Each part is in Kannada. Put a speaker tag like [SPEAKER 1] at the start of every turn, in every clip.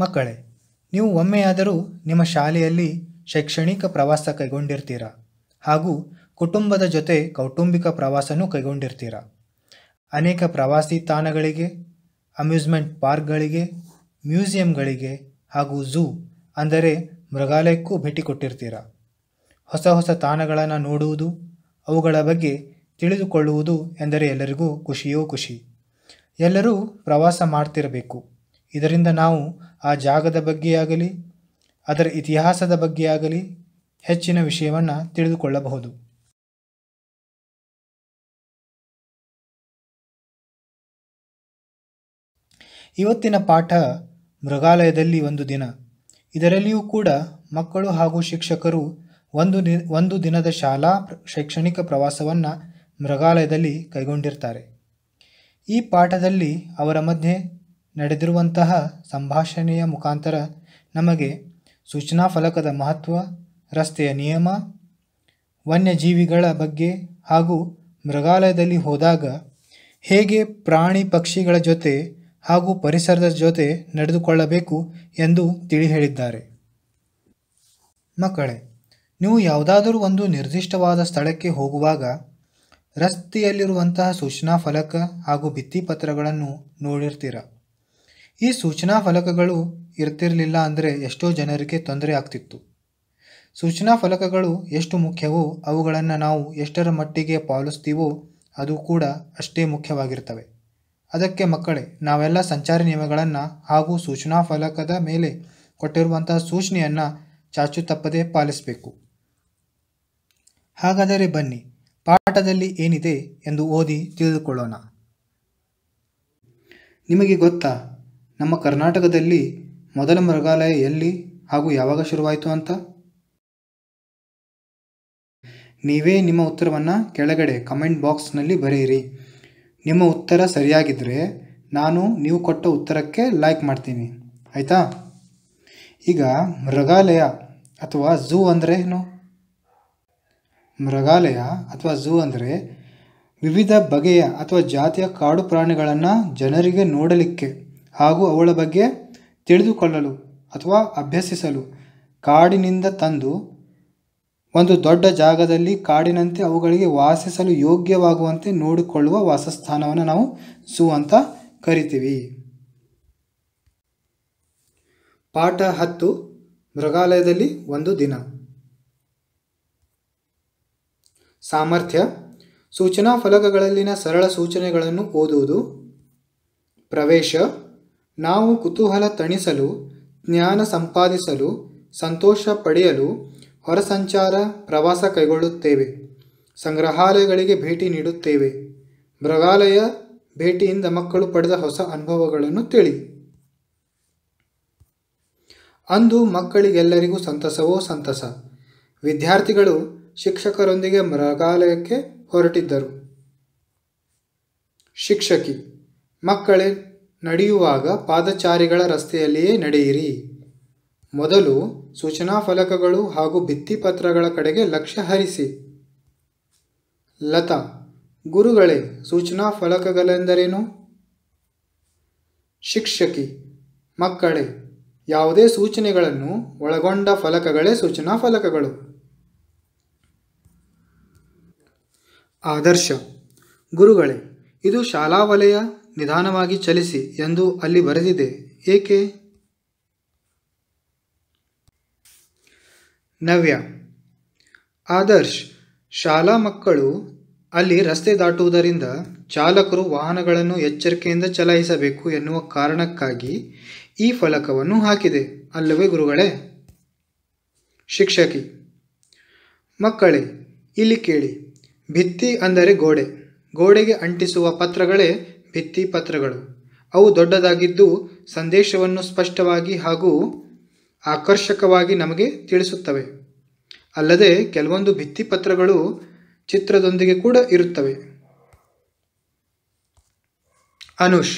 [SPEAKER 1] ಮಕ್ಕಳೇ ನೀವು ಒಮ್ಮೆಯಾದರೂ ನಿಮ್ಮ ಶಾಲೆಯಲ್ಲಿ ಶೈಕ್ಷಣಿಕ ಪ್ರವಾಸ ಕೈಗೊಂಡಿರ್ತೀರಾ ಹಾಗೂ ಕುಟುಂಬದ ಜೊತೆ ಕೌಟುಂಬಿಕ ಪ್ರವಾಸನೂ ಕೈಗೊಂಡಿರ್ತೀರಾ ಅನೇಕ ಪ್ರವಾಸಿ ತಾಣಗಳಿಗೆ ಅಮ್ಯೂಸ್ಮೆಂಟ್ ಪಾರ್ಕ್ಗಳಿಗೆ ಮ್ಯೂಸಿಯಂಗಳಿಗೆ ಹಾಗೂ ಝೂ ಅಂದರೆ ಮೃಗಾಲಯಕ್ಕೂ ಭೇಟಿ ಕೊಟ್ಟಿರ್ತೀರಾ ಹೊಸ ಹೊಸ ತಾಣಗಳನ್ನು ನೋಡುವುದು ಅವುಗಳ ಬಗ್ಗೆ ತಿಳಿದುಕೊಳ್ಳುವುದು ಎಂದರೆ ಎಲ್ಲರಿಗೂ ಖುಷಿಯೋ ಖುಷಿ ಎಲ್ಲರೂ ಪ್ರವಾಸ ಮಾಡ್ತಿರಬೇಕು ಇದರಿಂದ ನಾವು ಆ ಜಾಗದ ಬಗ್ಗೆಯಾಗಲಿ ಅದರ ಇತಿಹಾಸದ ಬಗ್ಗೆಯಾಗಲಿ ಹೆಚ್ಚಿನ ವಿಷಯವನ್ನು ತಿಳಿದುಕೊಳ್ಳಬಹುದು ಇವತ್ತಿನ ಪಾಠ ಮೃಗಾಲಯದಲ್ಲಿ ಒಂದು ದಿನ ಇದರಲ್ಲಿಯೂ ಕೂಡ ಮಕ್ಕಳು ಹಾಗೂ ಶಿಕ್ಷಕರು ಒಂದು ಒಂದು ದಿನದ ಶಾಲಾ ಶೈಕ್ಷಣಿಕ ಪ್ರವಾಸವನ್ನು ಮೃಗಾಲಯದಲ್ಲಿ ಕೈಗೊಂಡಿರ್ತಾರೆ ಈ ಪಾಠದಲ್ಲಿ ಅವರ ಮಧ್ಯೆ ನಡೆದಿರುವಂತಹ ಸಂಭಾಷಣೆಯ ಮುಖಾಂತರ ನಮಗೆ ಸೂಚನಾ ಫಲಕದ ಮಹತ್ವ ರಸ್ತೆಯ ನಿಯಮ ವನ್ಯಜೀವಿಗಳ ಬಗ್ಗೆ ಹಾಗೂ ಮೃಗಾಲಯದಲ್ಲಿ ಹೋದಾಗ ಹೇಗೆ ಪ್ರಾಣಿ ಪಕ್ಷಿಗಳ ಜೊತೆ ಹಾಗೂ ಪರಿಸರದ ಜೊತೆ ನಡೆದುಕೊಳ್ಳಬೇಕು ಎಂದು ತಿಳಿ ಹೇಳಿದ್ದಾರೆ ಮಕ್ಕಳೇ ನೀವು ಯಾವುದಾದರೂ ಒಂದು ನಿರ್ದಿಷ್ಟವಾದ ಸ್ಥಳಕ್ಕೆ ಹೋಗುವಾಗ ರಸ್ತೆಯಲ್ಲಿರುವಂತಹ ಸೂಚನಾ ಫಲಕ ಹಾಗೂ ಭಿತ್ತಿಪತ್ರಗಳನ್ನು ನೋಡಿರ್ತೀರಾ ಈ ಸೂಚನಾ ಫಲಕಗಳು ಇರ್ತಿರಲಿಲ್ಲ ಅಂದರೆ ಎಷ್ಟೋ ಜನರಿಗೆ ತೊಂದರೆ ಆಗ್ತಿತ್ತು ಸೂಚನಾ ಫಲಕಗಳು ಎಷ್ಟು ಮುಖ್ಯವೋ ಅವುಗಳನ್ನು ನಾವು ಎಷ್ಟರ ಮಟ್ಟಿಗೆ ಪಾಲಿಸ್ತೀವೋ ಅದು ಕೂಡ ಅಷ್ಟೇ ಮುಖ್ಯವಾಗಿರ್ತವೆ ಅದಕ್ಕೆ ಮಕ್ಕಳೇ ನಾವೆಲ್ಲ ಸಂಚಾರಿ ನಿಯಮಗಳನ್ನು ಹಾಗೂ ಸೂಚನಾ ಫಲಕದ ಮೇಲೆ ಕೊಟ್ಟಿರುವಂತಹ ಸೂಚನೆಯನ್ನು ಚಾಚು ತಪ್ಪದೆ ಪಾಲಿಸಬೇಕು ಹಾಗಾದರೆ ಬನ್ನಿ ಪಾಠದಲ್ಲಿ ಏನಿದೆ ಎಂದು ಓದಿ ತಿಳಿದುಕೊಳ್ಳೋಣ ನಿಮಗೆ ಗೊತ್ತಾ ನಮ್ಮ ಕರ್ನಾಟಕದಲ್ಲಿ ಮೊದಲ ಮೃಗಾಲಯ ಎಲ್ಲಿ ಹಾಗೂ ಯಾವಾಗ ಶುರುವಾಯಿತು ಅಂತ ನೀವೇ ನಿಮ್ಮ ಉತ್ತರವನ್ನು ಕೆಳಗಡೆ ಕಮೆಂಟ್ ಬಾಕ್ಸ್ನಲ್ಲಿ ಬರೆಯಿರಿ ನಿಮ್ಮ ಉತ್ತರ ಸರಿಯಾಗಿದ್ದರೆ ನಾನು ನೀವು ಕೊಟ್ಟ ಉತ್ತರಕ್ಕೆ ಲೈಕ್ ಮಾಡ್ತೀನಿ ಆಯಿತಾ ಈಗ ಮೃಗಾಲಯ ಅಥವಾ ಝೂ ಅಂದರೆ ಏನು ಮೃಗಾಲಯ ಅಥವಾ ಝೂ ಅಂದರೆ ವಿವಿಧ ಬಗೆಯ ಅಥವಾ ಜಾತಿಯ ಕಾಡು ಪ್ರಾಣಿಗಳನ್ನು ಜನರಿಗೆ ನೋಡಲಿಕ್ಕೆ ಹಾಗೂ ಅವಳ ಬಗ್ಗೆ ತಿಳಿದುಕೊಳ್ಳಲು ಅಥವಾ ಅಭ್ಯಸಿಸಲು ಕಾಡಿನಿಂದ ತಂದು ಒಂದು ದೊಡ್ಡ ಜಾಗದಲ್ಲಿ ಕಾಡಿನಂತೆ ಅವುಗಳಿಗೆ ವಾಸಿಸಲು ಯೋಗ್ಯವಾಗುವಂತೆ ನೋಡಿಕೊಳ್ಳುವ ವಾಸಸ್ಥಾನವನ್ನು ನಾವು ಝೂ ಅಂತ ಕರಿತೀವಿ ಪಾಠ ಹತ್ತು ಮೃಗಾಲಯದಲ್ಲಿ ಒಂದು ದಿನ ಸಾಮರ್ಥ್ಯ ಸೂಚನಾ ಫಲಕಗಳಲ್ಲಿನ ಸರಳ ಸೂಚನೆಗಳನ್ನು ಓದುವುದು ಪ್ರವೇಶ ನಾವು ಕುತೂಹಲ ತಣಿಸಲು ಜ್ಞಾನ ಸಂಪಾದಿಸಲು ಸಂತೋಷ ಪಡೆಯಲು ಸಂಚಾರ ಪ್ರವಾಸ ಕೈಗೊಳ್ಳುತ್ತೇವೆ ಸಂಗ್ರಹಾಲಯಗಳಿಗೆ ಭೇಟಿ ನೀಡುತ್ತೇವೆ ಮೃಗಾಲಯ ಭೇಟಿಯಿಂದ ಮಕ್ಕಳು ಪಡೆದ ಹೊಸ ಅನುಭವಗಳನ್ನು ತಿಳಿ ಅಂದು ಮಕ್ಕಳಿಗೆಲ್ಲರಿಗೂ ಸಂತಸವೋ ಸಂತಸ ವಿದ್ಯಾರ್ಥಿಗಳು ಶಿಕ್ಷಕರೊಂದಿಗೆ ಮೃಗಾಲಯಕ್ಕೆ ಹೊರಟಿದ್ದರು ಶಿಕ್ಷಕಿ ಮಕ್ಕಳೇ ನಡೆಯುವಾಗ ಪಾದಚಾರಿಗಳ ರಸ್ತೆಯಲ್ಲಿಯೇ ನಡೆಯಿರಿ ಮೊದಲು ಸೂಚನಾ ಫಲಕಗಳು ಹಾಗೂ ಭಿತ್ತಿಪತ್ರಗಳ ಕಡೆಗೆ ಲಕ್ಷ್ಯ ಹರಿಸಿ ಲತಾ ಗುರುಗಳೇ ಸೂಚನಾ ಫಲಕಗಳೆಂದರೇನು ಶಿಕ್ಷಕಿ ಮಕ್ಕಳೇ ಯಾವುದೇ ಸೂಚನೆಗಳನ್ನು ಒಳಗೊಂಡ ಫಲಕಗಳೇ ಸೂಚನಾ ಫಲಕಗಳು ಆದರ್ಶ ಗುರುಗಳೇ ಇದು ಶಾಲಾ ವಲಯ ನಿಧಾನವಾಗಿ ಚಲಿಸಿ ಎಂದು ಅಲ್ಲಿ ಬರೆದಿದೆ ಏಕೆ ನವ್ಯ ಆದರ್ಶ್ ಶಾಲಾ ಮಕ್ಕಳು ಅಲ್ಲಿ ರಸ್ತೆ ದಾಟುವುದರಿಂದ ಚಾಲಕರು ವಾಹನಗಳನ್ನು ಎಚ್ಚರಿಕೆಯಿಂದ ಚಲಾಯಿಸಬೇಕು ಎನ್ನುವ ಕಾರಣಕ್ಕಾಗಿ ಈ ಫಲಕವನ್ನು ಹಾಕಿದೆ ಅಲ್ಲವೇ ಗುರುಗಳೇ ಶಿಕ್ಷಕಿ ಮಕ್ಕಳೇ ಇಲ್ಲಿ ಕೇಳಿ ಭಿತ್ತಿ ಅಂದರೆ ಗೋಡೆ ಗೋಡೆಗೆ ಅಂಟಿಸುವ ಪತ್ರಗಳೇ ಭಿತ್ತಿಪತ್ರಗಳು ಅವು ದೊಡ್ಡದಾಗಿದ್ದು ಸಂದೇಶವನ್ನು ಸ್ಪಷ್ಟವಾಗಿ ಹಾಗೂ ಆಕರ್ಷಕವಾಗಿ ನಮಗೆ ತಿಳಿಸುತ್ತವೆ ಅಲ್ಲದೆ ಕೆಲವೊಂದು ಭಿತ್ತಿಪತ್ರಗಳು ಚಿತ್ರದೊಂದಿಗೆ ಕೂಡ ಇರುತ್ತವೆ ಅನುಷ್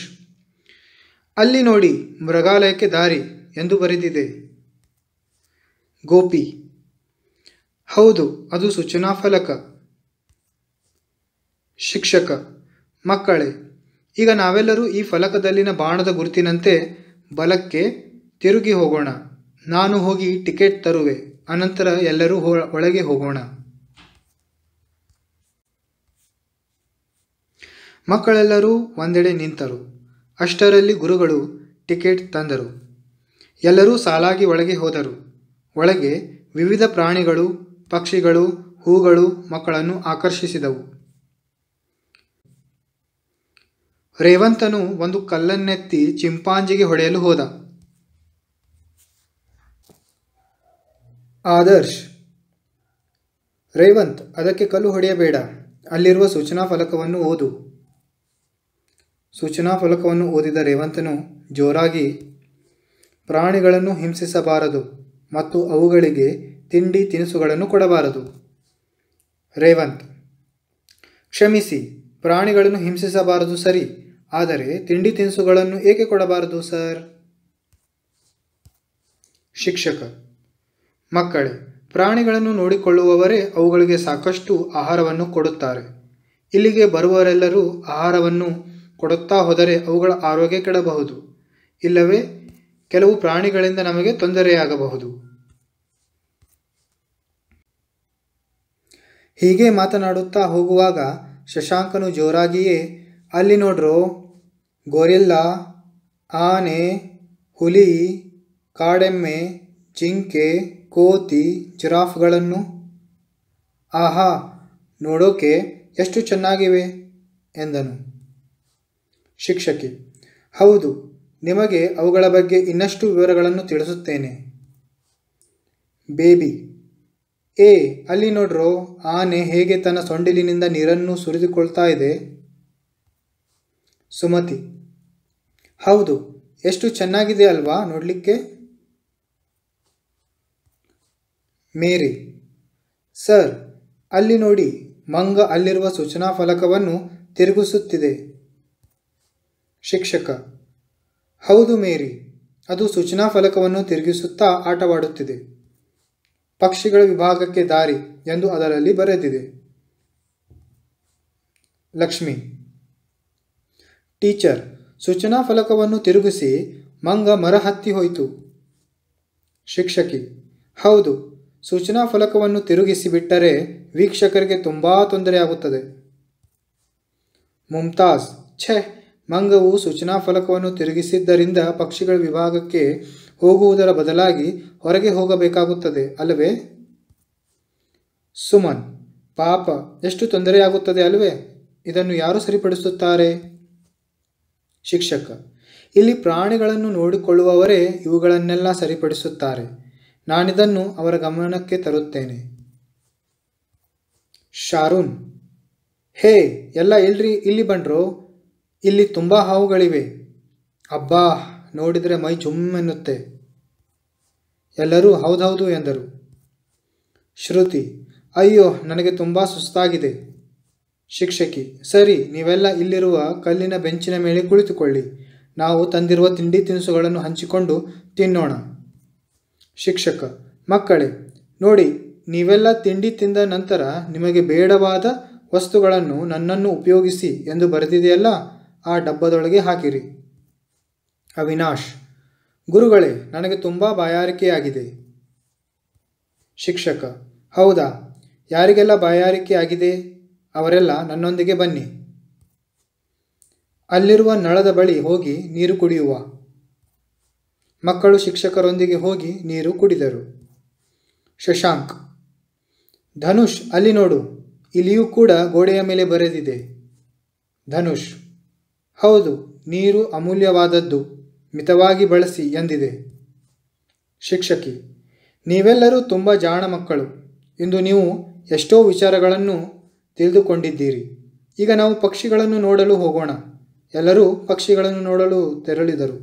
[SPEAKER 1] ಅಲ್ಲಿ ನೋಡಿ ಮೃಗಾಲಯಕ್ಕೆ ದಾರಿ ಎಂದು ಬರೆದಿದೆ ಗೋಪಿ ಹೌದು ಅದು ಸೂಚನಾ ಫಲಕ ಶಿಕ್ಷಕ ಮಕ್ಕಳೇ ಈಗ ನಾವೆಲ್ಲರೂ ಈ ಫಲಕದಲ್ಲಿನ ಬಾಣದ ಗುರುತಿನಂತೆ ಬಲಕ್ಕೆ ತಿರುಗಿ ಹೋಗೋಣ ನಾನು ಹೋಗಿ ಟಿಕೆಟ್ ತರುವೆ ಅನಂತರ ಎಲ್ಲರೂ ಒಳಗೆ ಹೋಗೋಣ ಮಕ್ಕಳೆಲ್ಲರೂ ಒಂದೆಡೆ ನಿಂತರು ಅಷ್ಟರಲ್ಲಿ ಗುರುಗಳು ಟಿಕೆಟ್ ತಂದರು ಎಲ್ಲರೂ ಸಾಲಾಗಿ ಒಳಗೆ ಹೋದರು ಒಳಗೆ ವಿವಿಧ ಪ್ರಾಣಿಗಳು ಪಕ್ಷಿಗಳು ಹೂಗಳು ಮಕ್ಕಳನ್ನು ಆಕರ್ಷಿಸಿದವು ರೇವಂತನು ಒಂದು ಕಲ್ಲನ್ನೆತ್ತಿ ಚಿಂಪಾಂಜಿಗೆ ಹೊಡೆಯಲು ಹೋದ ಆದರ್ಶ್ ರೇವಂತ್ ಅದಕ್ಕೆ ಕಲ್ಲು ಹೊಡೆಯಬೇಡ ಅಲ್ಲಿರುವ ಸೂಚನಾ ಫಲಕವನ್ನು ಓದು ಸೂಚನಾ ಫಲಕವನ್ನು ಓದಿದ ರೇವಂತನು ಜೋರಾಗಿ ಪ್ರಾಣಿಗಳನ್ನು ಹಿಂಸಿಸಬಾರದು ಮತ್ತು ಅವುಗಳಿಗೆ ತಿಂಡಿ ತಿನಿಸುಗಳನ್ನು ಕೊಡಬಾರದು ರೇವಂತ್ ಕ್ಷಮಿಸಿ ಪ್ರಾಣಿಗಳನ್ನು ಹಿಂಸಿಸಬಾರದು ಸರಿ ಆದರೆ ತಿಂಡಿ ತಿನಿಸುಗಳನ್ನು ಏಕೆ ಕೊಡಬಾರದು ಸರ್ ಶಿಕ್ಷಕ ಮಕ್ಕಳೇ ಪ್ರಾಣಿಗಳನ್ನು ನೋಡಿಕೊಳ್ಳುವವರೇ ಅವುಗಳಿಗೆ ಸಾಕಷ್ಟು ಆಹಾರವನ್ನು ಕೊಡುತ್ತಾರೆ ಇಲ್ಲಿಗೆ ಬರುವರೆಲ್ಲರೂ ಆಹಾರವನ್ನು ಕೊಡುತ್ತಾ ಹೋದರೆ ಅವುಗಳ ಆರೋಗ್ಯ ಕೆಡಬಹುದು ಇಲ್ಲವೇ ಕೆಲವು ಪ್ರಾಣಿಗಳಿಂದ ನಮಗೆ ತೊಂದರೆಯಾಗಬಹುದು ಹೀಗೆ ಮಾತನಾಡುತ್ತಾ ಹೋಗುವಾಗ ಶಶಾಂಕನು ಜೋರಾಗಿಯೇ ಅಲ್ಲಿ ನೋಡ್ರೋ ಗೊರಿಲ್ಲ ಆನೆ ಹುಲಿ ಕಾಡೆಮ್ಮೆ ಜಿಂಕೆ ಕೋತಿ ಜಿರಾಫ್ಗಳನ್ನು ಆಹಾ ನೋಡೋಕೆ ಎಷ್ಟು ಚೆನ್ನಾಗಿವೆ ಎಂದನು ಶಿಕ್ಷಕಿ ಹೌದು ನಿಮಗೆ ಅವುಗಳ ಬಗ್ಗೆ ಇನ್ನಷ್ಟು ವಿವರಗಳನ್ನು ತಿಳಿಸುತ್ತೇನೆ ಬೇಬಿ ಏ ಅಲ್ಲಿ ನೋಡ್ರೋ ಆನೆ ಹೇಗೆ ತನ್ನ ಸೊಂಡಿಲಿನಿಂದ ನೀರನ್ನು ಸುರಿದುಕೊಳ್ತಾ ಇದೆ ಸುಮತಿ ಹೌದು ಎಷ್ಟು ಚೆನ್ನಾಗಿದೆ ಅಲ್ವಾ ನೋಡಲಿಕ್ಕೆ ಮೇರಿ ಸರ್ ಅಲ್ಲಿ ನೋಡಿ ಮಂಗ ಅಲ್ಲಿರುವ ಸೂಚನಾ ಫಲಕವನ್ನು ತಿರುಗಿಸುತ್ತಿದೆ ಶಿಕ್ಷಕ ಹೌದು ಮೇರಿ ಅದು ಸೂಚನಾ ಫಲಕವನ್ನು ತಿರುಗಿಸುತ್ತಾ ಆಟವಾಡುತ್ತಿದೆ ಪಕ್ಷಿಗಳ ವಿಭಾಗಕ್ಕೆ ದಾರಿ ಎಂದು ಅದರಲ್ಲಿ ಬರೆದಿದೆ ಲಕ್ಷ್ಮಿ ಟೀಚರ್ ಸೂಚನಾ ಫಲಕವನ್ನು ತಿರುಗಿಸಿ ಮಂಗ ಮರ ಹತ್ತಿ ಹೋಯಿತು ಶಿಕ್ಷಕಿ ಹೌದು ಸೂಚನಾ ಫಲಕವನ್ನು ತಿರುಗಿಸಿ ಬಿಟ್ಟರೆ ವೀಕ್ಷಕರಿಗೆ ತುಂಬ ತೊಂದರೆಯಾಗುತ್ತದೆ ಮುಮ್ತಾಜ್ ಛೆ ಮಂಗವು ಸೂಚನಾ ಫಲಕವನ್ನು ತಿರುಗಿಸಿದ್ದರಿಂದ ಪಕ್ಷಿಗಳ ವಿಭಾಗಕ್ಕೆ ಹೋಗುವುದರ ಬದಲಾಗಿ ಹೊರಗೆ ಹೋಗಬೇಕಾಗುತ್ತದೆ ಅಲ್ಲವೇ ಸುಮನ್ ಪಾಪ ಎಷ್ಟು ತೊಂದರೆಯಾಗುತ್ತದೆ ಅಲ್ವೇ ಇದನ್ನು ಯಾರು ಸರಿಪಡಿಸುತ್ತಾರೆ ಶಿಕ್ಷಕ ಇಲ್ಲಿ ಪ್ರಾಣಿಗಳನ್ನು ನೋಡಿಕೊಳ್ಳುವವರೇ ಇವುಗಳನ್ನೆಲ್ಲ ಸರಿಪಡಿಸುತ್ತಾರೆ ನಾನಿದನ್ನು ಅವರ ಗಮನಕ್ಕೆ ತರುತ್ತೇನೆ ಶಾರೂನ್ ಹೇ ಎಲ್ಲ ಇಲ್ರಿ ಇಲ್ಲಿ ಬಂದ್ರು ಇಲ್ಲಿ ತುಂಬ ಹಾವುಗಳಿವೆ ಅಬ್ಬಾ ನೋಡಿದರೆ ಮೈ ಚುಮ್ಮೆನ್ನುತ್ತೆ ಎಲ್ಲರೂ ಹೌದೌದು ಎಂದರು ಶ್ರುತಿ ಅಯ್ಯೋ ನನಗೆ ತುಂಬ ಸುಸ್ತಾಗಿದೆ ಶಿಕ್ಷಕಿ ಸರಿ ನೀವೆಲ್ಲ ಇಲ್ಲಿರುವ ಕಲ್ಲಿನ ಬೆಂಚಿನ ಮೇಲೆ ಕುಳಿತುಕೊಳ್ಳಿ ನಾವು ತಂದಿರುವ ತಿಂಡಿ ತಿನಿಸುಗಳನ್ನು ಹಂಚಿಕೊಂಡು ತಿನ್ನೋಣ ಶಿಕ್ಷಕ ಮಕ್ಕಳೇ ನೋಡಿ ನೀವೆಲ್ಲ ತಿಂಡಿ ತಿಂದ ನಂತರ ನಿಮಗೆ ಬೇಡವಾದ ವಸ್ತುಗಳನ್ನು ನನ್ನನ್ನು ಉಪಯೋಗಿಸಿ ಎಂದು ಬರೆದಿದೆಯಲ್ಲ ಆ ಡಬ್ಬದೊಳಗೆ ಹಾಕಿರಿ ಅವಿನಾಶ್ ಗುರುಗಳೇ ನನಗೆ ತುಂಬ ಬಾಯಾರಿಕೆಯಾಗಿದೆ ಶಿಕ್ಷಕ ಹೌದಾ ಯಾರಿಗೆಲ್ಲ ಬಾಯಾರಿಕೆಯಾಗಿದೆ ಅವರೆಲ್ಲ ನನ್ನೊಂದಿಗೆ ಬನ್ನಿ ಅಲ್ಲಿರುವ ನಳದ ಬಳಿ ಹೋಗಿ ನೀರು ಕುಡಿಯುವ ಮಕ್ಕಳು ಶಿಕ್ಷಕರೊಂದಿಗೆ ಹೋಗಿ ನೀರು ಕುಡಿದರು ಶಶಾಂಕ್ ಧನುಷ್ ಅಲ್ಲಿ ನೋಡು ಇಲ್ಲಿಯೂ ಕೂಡ ಗೋಡೆಯ ಮೇಲೆ ಬರೆದಿದೆ ಧನುಷ್ ಹೌದು ನೀರು ಅಮೂಲ್ಯವಾದದ್ದು ಮಿತವಾಗಿ ಬಳಸಿ ಎಂದಿದೆ ಶಿಕ್ಷಕಿ ನೀವೆಲ್ಲರೂ ತುಂಬ ಜಾಣ ಮಕ್ಕಳು ಇಂದು ನೀವು ಎಷ್ಟೋ ವಿಚಾರಗಳನ್ನು ತಿಳಿದುಕೊಂಡಿದ್ದೀರಿ ಈಗ ನಾವು ಪಕ್ಷಿಗಳನ್ನು ನೋಡಲು ಹೋಗೋಣ ಎಲ್ಲರೂ ಪಕ್ಷಿಗಳನ್ನು ನೋಡಲು ತೆರಳಿದರು